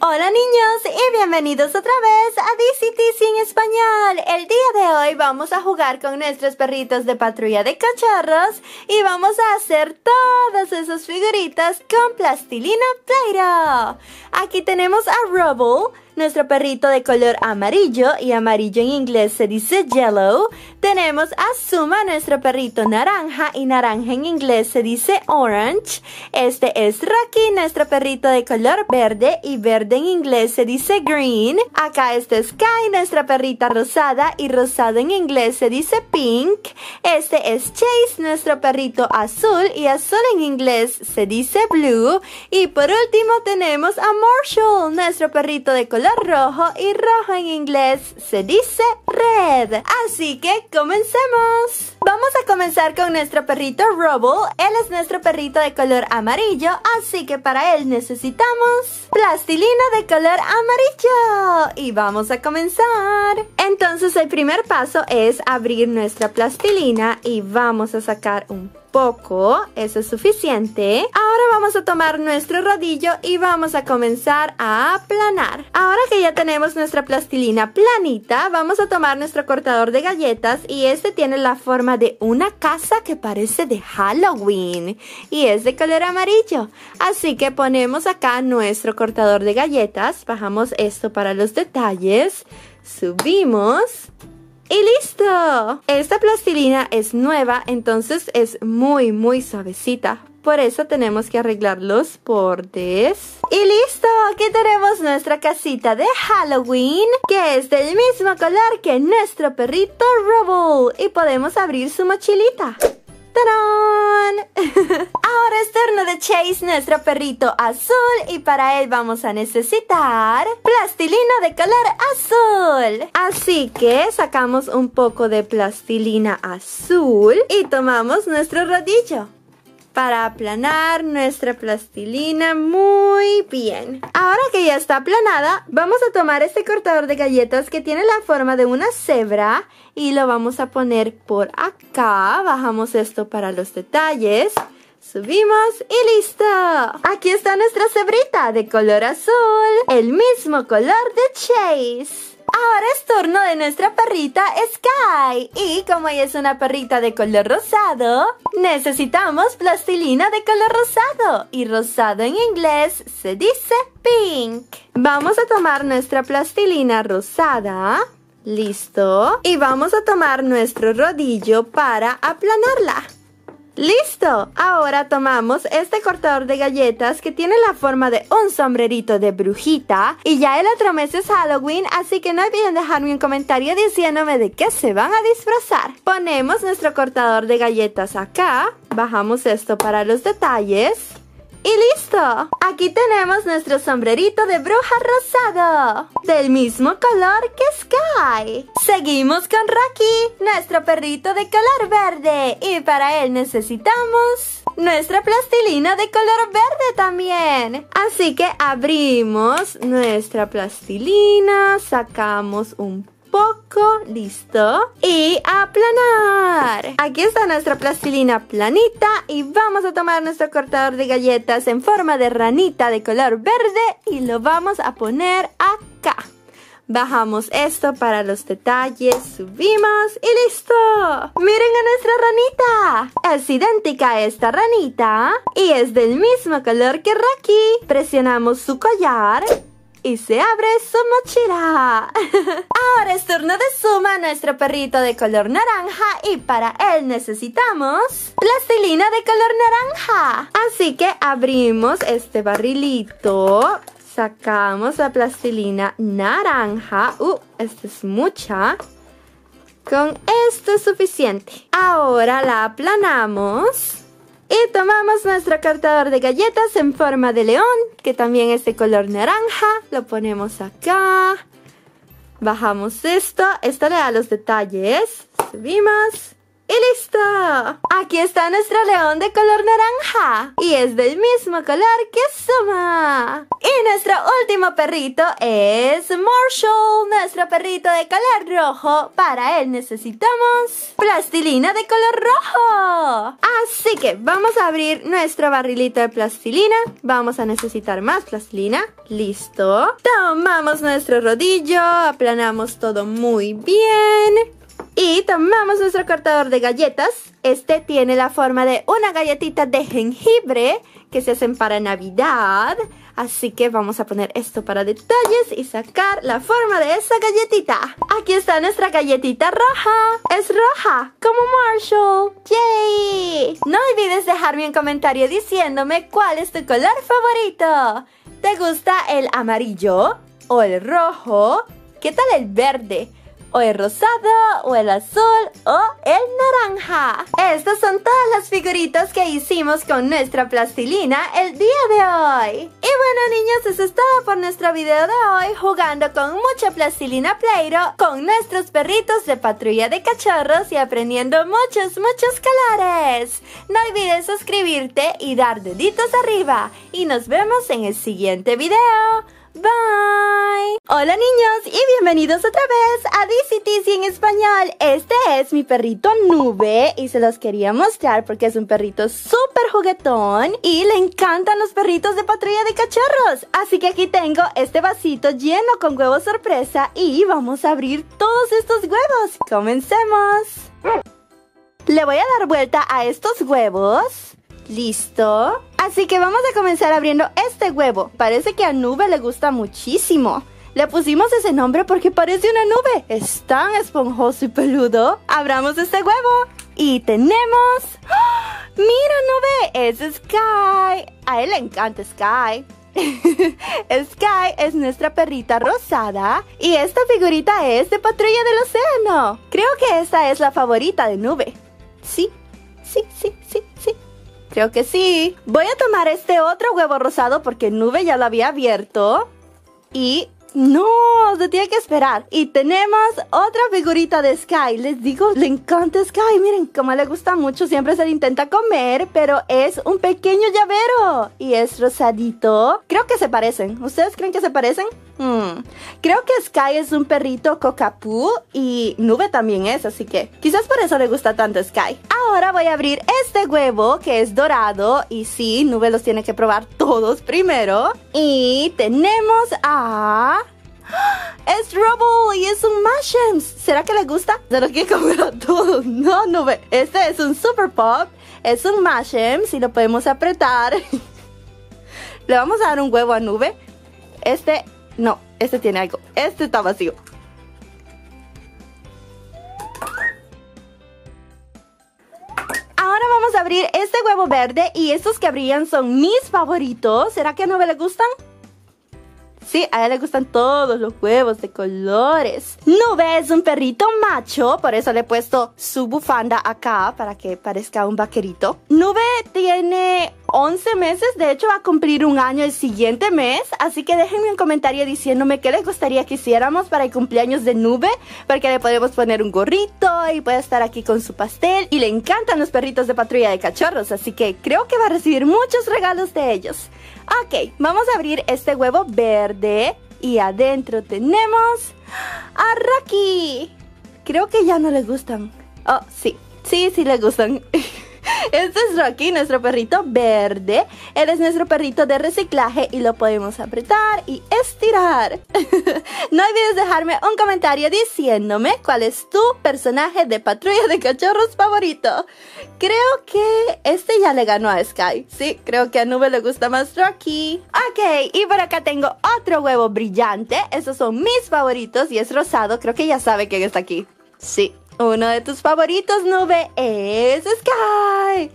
Hola niños y bienvenidos otra vez a DCT en español. El día de hoy vamos a jugar con nuestros perritos de patrulla de cachorros y vamos a hacer todas esas figuritas con plastilina Play-Doh. Aquí tenemos a Rubble nuestro perrito de color amarillo y amarillo en inglés se dice yellow. Tenemos a Suma, nuestro perrito naranja y naranja en inglés se dice orange. Este es Rocky, nuestro perrito de color verde y verde en inglés se dice green. Acá está Sky, nuestra perrita rosada y rosado en inglés se dice pink. Este es Chase, nuestro perrito azul y azul en inglés se dice blue. Y por último tenemos a Marshall, nuestro perrito de color rojo y rojo en inglés se dice red. Así que comencemos. Vamos a comenzar con nuestro perrito Rubble. Él es nuestro perrito de color amarillo, así que para él necesitamos plastilina de color amarillo. Y vamos a comenzar. Entonces el primer paso es abrir nuestra plastilina y vamos a sacar un poco, eso es suficiente. Ahora vamos a tomar nuestro rodillo y vamos a comenzar a aplanar. Ahora que ya tenemos nuestra plastilina planita, vamos a tomar nuestro cortador de galletas y este tiene la forma de una casa que parece de Halloween y es de color amarillo. Así que ponemos acá nuestro cortador de galletas, bajamos esto para los detalles, subimos... ¡Y listo! Esta plastilina es nueva, entonces es muy, muy suavecita. Por eso tenemos que arreglar los bordes. ¡Y listo! Aquí tenemos nuestra casita de Halloween, que es del mismo color que nuestro perrito Rubble. Y podemos abrir su mochilita. Ahora es turno de Chase, nuestro perrito azul, y para él vamos a necesitar plastilina de color azul. Así que sacamos un poco de plastilina azul y tomamos nuestro rodillo para aplanar nuestra plastilina muy bien. Ahora que ya está aplanada, vamos a tomar este cortador de galletas que tiene la forma de una cebra y lo vamos a poner por acá. Bajamos esto para los detalles. Subimos y listo. Aquí está nuestra cebrita de color azul, el mismo color de Chase. Ahora es turno de nuestra perrita Sky. Y como ella es una perrita de color rosado, necesitamos plastilina de color rosado. Y rosado en inglés se dice pink. Vamos a tomar nuestra plastilina rosada. Listo. Y vamos a tomar nuestro rodillo para aplanarla. ¡Listo! Ahora tomamos este cortador de galletas que tiene la forma de un sombrerito de brujita y ya el otro mes es Halloween, así que no olviden dejarme un comentario diciéndome de qué se van a disfrazar. Ponemos nuestro cortador de galletas acá, bajamos esto para los detalles ¡Y listo! Aquí tenemos nuestro sombrerito de bruja rosado, del mismo color que Sky. Seguimos con Rocky, nuestro perrito de color verde, y para él necesitamos nuestra plastilina de color verde también. Así que abrimos nuestra plastilina, sacamos un poco, ¿listo? Y aplanar. Aquí está nuestra plastilina planita y vamos a tomar nuestro cortador de galletas en forma de ranita de color verde y lo vamos a poner acá. Bajamos esto para los detalles, subimos y ¡listo! ¡Miren a nuestra ranita! Es idéntica a esta ranita y es del mismo color que Rocky. Presionamos su collar y se abre su mochila. Ahora es turno de Suma, nuestro perrito de color naranja y para él necesitamos plastilina de color naranja. Así que abrimos este barrilito sacamos la plastilina naranja. Uh, esta es mucha. Con esto es suficiente. Ahora la aplanamos. Y tomamos nuestro cartador de galletas en forma de león, que también es de color naranja. Lo ponemos acá. Bajamos esto. Esto le da los detalles. Subimos. ¡Y listo! Aquí está nuestro león de color naranja. Y es del mismo color que Suma. Y nuestro último perrito es Marshall, nuestro perrito de color rojo. Para él necesitamos plastilina de color rojo. Así que vamos a abrir nuestro barrilito de plastilina. Vamos a necesitar más plastilina. Listo. Tomamos nuestro rodillo, aplanamos todo muy bien. Y tomamos nuestro cortador de galletas. Este tiene la forma de una galletita de jengibre que se hacen para Navidad. Así que vamos a poner esto para detalles y sacar la forma de esa galletita. Aquí está nuestra galletita roja. Es roja, como Marshall. ¡Yay! No olvides dejarme un comentario diciéndome cuál es tu color favorito. ¿Te gusta el amarillo o el rojo? ¿Qué tal el verde? o el rosado, o el azul, o el naranja. Estas son todas las figuritas que hicimos con nuestra plastilina el día de hoy. Y bueno niños, eso es todo por nuestro video de hoy, jugando con mucha plastilina Play-Doh. con nuestros perritos de patrulla de cachorros y aprendiendo muchos, muchos colores. No olvides suscribirte y dar deditos arriba. Y nos vemos en el siguiente video. Bye. Hola niños y bienvenidos otra vez a DCTC en español. Este es mi perrito Nube y se los quería mostrar porque es un perrito súper juguetón y le encantan los perritos de patrulla de cachorros. Así que aquí tengo este vasito lleno con huevos sorpresa y vamos a abrir todos estos huevos. Comencemos. Le voy a dar vuelta a estos huevos ¿Listo? Así que vamos a comenzar abriendo este huevo. Parece que a Nube le gusta muchísimo. Le pusimos ese nombre porque parece una nube. Es tan esponjoso y peludo. Abramos este huevo. Y tenemos... ¡Ah! ¡Mira, nube! Es Sky. A él le encanta Sky. Sky es nuestra perrita rosada y esta figurita es de Patrulla del Océano. Creo que esta es la favorita de Nube. Sí, sí, sí. Creo que sí. Voy a tomar este otro huevo rosado porque Nube ya lo había abierto. Y no, se tiene que esperar. Y tenemos otra figurita de Sky. Les digo, le encanta Sky. Miren, cómo le gusta mucho, siempre se le intenta comer, pero es un pequeño llavero. Y es rosadito. Creo que se parecen. ¿Ustedes creen que se parecen? Mm. Creo que Sky es un perrito cocapú y Nube también es, así que quizás por eso le gusta tanto Sky. Ahora voy a abrir este huevo que es dorado y sí, Nube los tiene que probar todos primero. Y tenemos a... ¡Ah! Es Rubble y es un Mashems. ¿Será que le gusta? ¿De lo quiere comer a todos. No, Nube. Este es un Super Pop. Es un Mashems y lo podemos apretar. le vamos a dar un huevo a Nube. Este no, este tiene algo. Este está vacío. Ahora vamos a abrir este huevo verde y estos que abrían son mis favoritos. ¿Será que a Nube le gustan? Sí, a él le gustan todos los huevos de colores. Nube es un perrito macho, por eso le he puesto su bufanda acá para que parezca un vaquerito. Nube tiene 11 meses, de hecho va a cumplir un año el siguiente mes, así que déjenme un comentario diciéndome qué les gustaría que hiciéramos para el cumpleaños de Nube, porque le podemos poner un gorrito y puede estar aquí con su pastel y le encantan los perritos de patrulla de cachorros, así que creo que va a recibir muchos regalos de ellos. Ok, vamos a abrir este huevo verde y adentro tenemos a Rocky. Creo que ya no le gustan. Oh, sí, sí, sí le gustan. Este es Rocky, nuestro perrito verde. Él es nuestro perrito de reciclaje y lo podemos apretar y estirar. no olvides dejarme un comentario diciéndome cuál es tu personaje de patrulla de cachorros favorito. Creo que este ya le ganó a Sky. Sí, creo que a Nube le gusta más Rocky. Ok, y por acá tengo otro huevo brillante. Esos son mis favoritos y es rosado. Creo que ya sabe quién está aquí. Sí, uno de tus favoritos, nube, es Sky.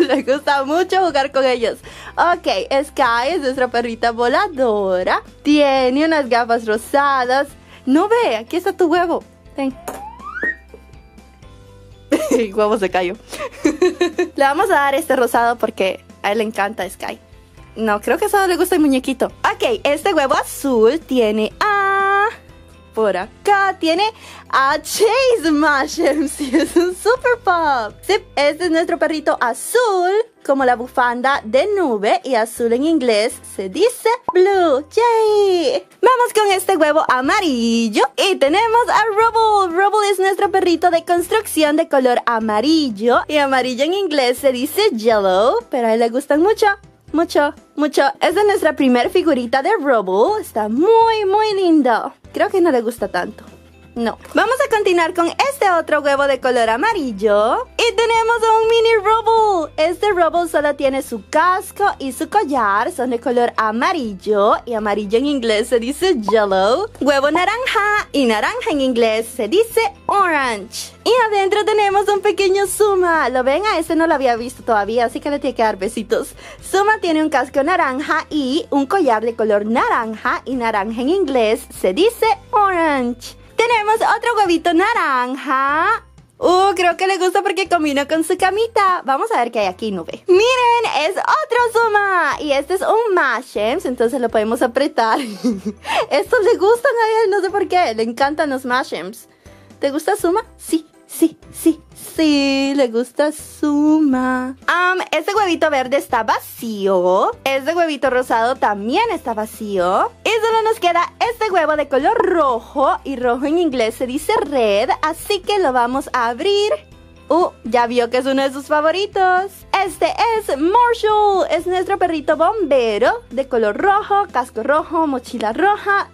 Le gusta mucho jugar con ellos. Ok, Sky es nuestra perrita voladora. Tiene unas gafas rosadas. Nube, aquí está tu huevo. Ten. El huevo se cayó. le vamos a dar este rosado porque a él le encanta Sky. No, creo que solo le gusta el muñequito. Ok, este huevo azul tiene por acá tiene a Chase Mashems Y es un super pop. este es nuestro perrito azul, como la bufanda de nube y azul en inglés se dice blue. Vamos con este huevo amarillo y tenemos a Rubble. Rubble es nuestro perrito de construcción de color amarillo y amarillo en inglés se dice yellow, pero a él le gustan mucho mucho, mucho. Esta es nuestra primer figurita de Rubble. Está muy, muy lindo que no le gusta tanto. No. Vamos a continuar con este otro huevo de color amarillo. Y tenemos un mini Rubble. Este Rubble solo tiene su casco y su collar. Son de color amarillo. Y amarillo en inglés se dice yellow. Huevo naranja. Y naranja en inglés se dice orange. Y adentro tenemos lo ven, a este no lo había visto todavía, así que le tiene que dar besitos. Suma tiene un casco naranja y un collar de color naranja y naranja en inglés se dice orange. Tenemos otro huevito naranja. Uh, creo que le gusta porque combina con su camita. Vamos a ver qué hay aquí, nube. Miren, es otro suma Y este es un Mashems, entonces lo podemos apretar. Estos le gustan a él, no sé por qué. Le encantan los Mashems. ¿Te gusta suma Sí, sí, sí, sí, le gusta Suma. este huevito verde está vacío. Este huevito rosado también está vacío. Y solo nos queda este huevo de color rojo. Y rojo en inglés se dice red, así que lo vamos a abrir. Uh, ya vio que es uno de sus favoritos. Este es Marshall. Es nuestro perrito bombero de color rojo, casco rojo, mochila roja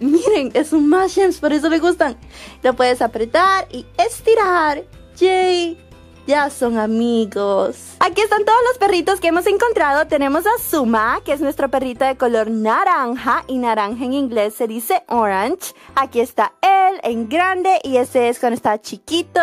miren, es un mashems, por eso me gustan. Lo puedes apretar y estirar. ¡Yay! Ya son amigos. Aquí están todos los perritos que hemos encontrado. Tenemos a Suma, que es nuestro perrito de color naranja y naranja en inglés se dice orange. Aquí está él en grande y ese es cuando estaba chiquito.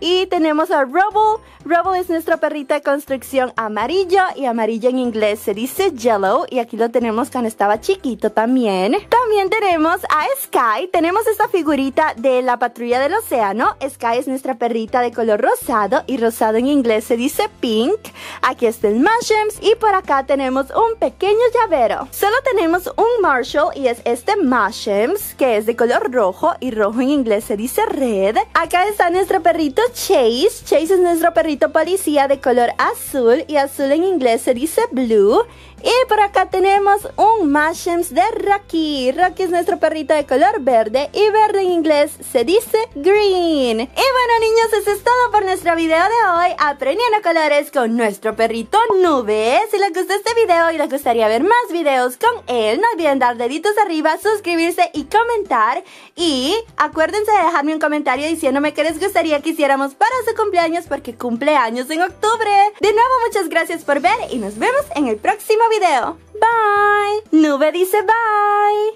Y tenemos a Rubble. Rubble es nuestro perrito de construcción amarillo y amarillo en inglés se dice yellow y aquí lo tenemos cuando estaba chiquito también. También tenemos a Sky. Tenemos esta figurita de la patrulla del océano. Sky es nuestra perrita de color rosado y rosado en inglés se dice pink aquí está el Mashems y por acá tenemos un pequeño llavero. Solo tenemos un Marshall y es este Mashems que es de color rojo y rojo en inglés se dice red. Acá está nuestro perrito Chase. Chase es nuestro perrito policía de color azul y azul en inglés se dice blue. Y por acá tenemos un Mashems de Rocky Rocky es nuestro perrito de color verde y verde en inglés se dice green. Y bueno niños, eso es todo por nuestro video de hoy. Aprendiendo colores con nuestro perrito nube. Si les gustó este video y les gustaría ver más videos con él, no olviden dar deditos arriba, suscribirse y comentar. Y acuérdense de dejarme un comentario diciéndome qué les gustaría que hiciéramos para su cumpleaños porque cumpleaños en octubre. De nuevo, muchas gracias por ver y nos vemos en el próximo video. Bye. Nube dice bye.